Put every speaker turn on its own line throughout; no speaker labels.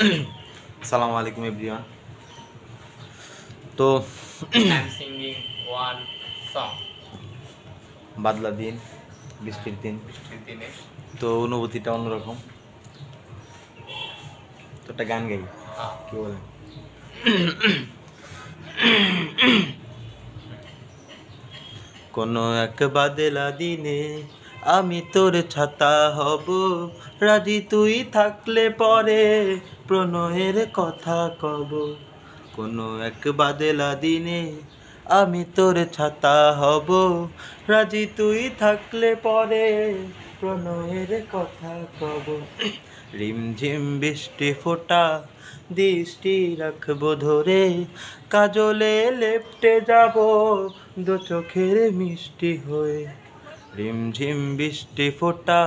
Assalamualaikum আলাইকুম everyone তো singing one दिन বাদলা দিন বৃষ্টির দিন দিনে তো অনুভূতিটা অন্যরকম তো একটা গান গাই আমি তোর ছাতা হব রাজি তুই থাকলে পরে প্রণয়ের কথা কব কোনো এক বাদেলা দিনে আমি তোর ছাতা হব রাজি তুই থাকলে পরে প্রণয়ের কথা কব রিমঝিম বৃষ্টি ফোটা দৃষ্টি রাখবো ধরে কাজলে লেপটে যাব দু চোখের মিষ্টি হয়ে রিমঝিম বৃষ্টি ফোটা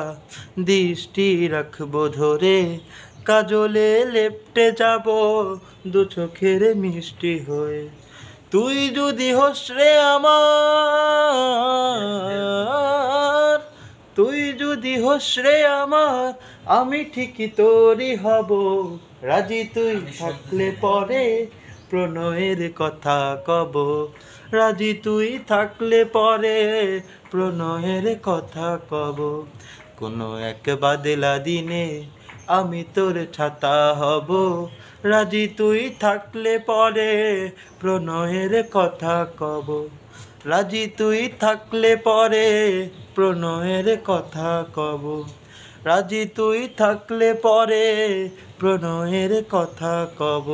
দৃষ্টি রাখবো ধরে কাজলে লেপটে যাব দু চোখের মিষ্টি হয়ে তুই যদি হোস রে আমার তুই যদি হোস রে আমার আমি ঠিকই তোরই হব রাজি তুই থাকলে পরে প্রণয়ের কথা কব রাজি তুই থাকলে পরে প্রণয়ের কথা কব কোনো এক বাদলা দিনে আমি তোর ছাতা হব রাজি তুই থাকলে পরে প্রণয়ের কথা কব রাজি তুই থাকলে পরে প্রণয়ের কথা কব রাজি তুই থাকলে পরে প্রণয়ের কথা কব